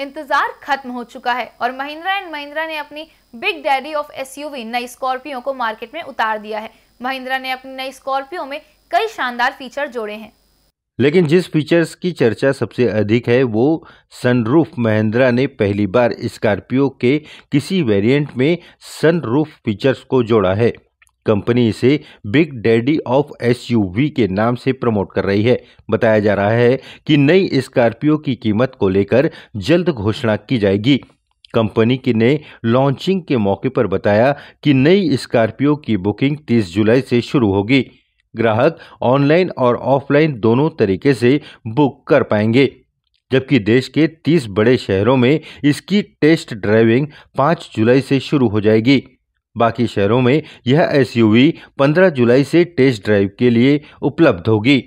इंतजार खत्म हो चुका है और महिंद्रा एंड महिंद्रा ने अपनी बिग डैडी ऑफ एसयूवी नई स्कॉर्पियो को मार्केट में उतार दिया है महिंद्रा ने अपनी नई स्कॉर्पियो में कई शानदार फीचर जोड़े हैं लेकिन जिस फीचर्स की चर्चा सबसे अधिक है वो सनरूफ महिंद्रा ने पहली बार स्कॉर्पियो के किसी वेरिएंट में सनरूफ फीचर्स को जोड़ा है कंपनी इसे बिग डैडी ऑफ एसयूवी के नाम से प्रमोट कर रही है बताया जा रहा है कि नई स्कॉर्पियो की कीमत को लेकर जल्द घोषणा की जाएगी कंपनी की ने लॉन्चिंग के मौके पर बताया कि नई स्कॉर्पियो की बुकिंग 30 जुलाई से शुरू होगी ग्राहक ऑनलाइन और ऑफलाइन दोनों तरीके से बुक कर पाएंगे जबकि देश के 30 बड़े शहरों में इसकी टेस्ट ड्राइविंग 5 जुलाई से शुरू हो जाएगी बाकी शहरों में यह एसयूवी 15 जुलाई से टेस्ट ड्राइव के लिए उपलब्ध होगी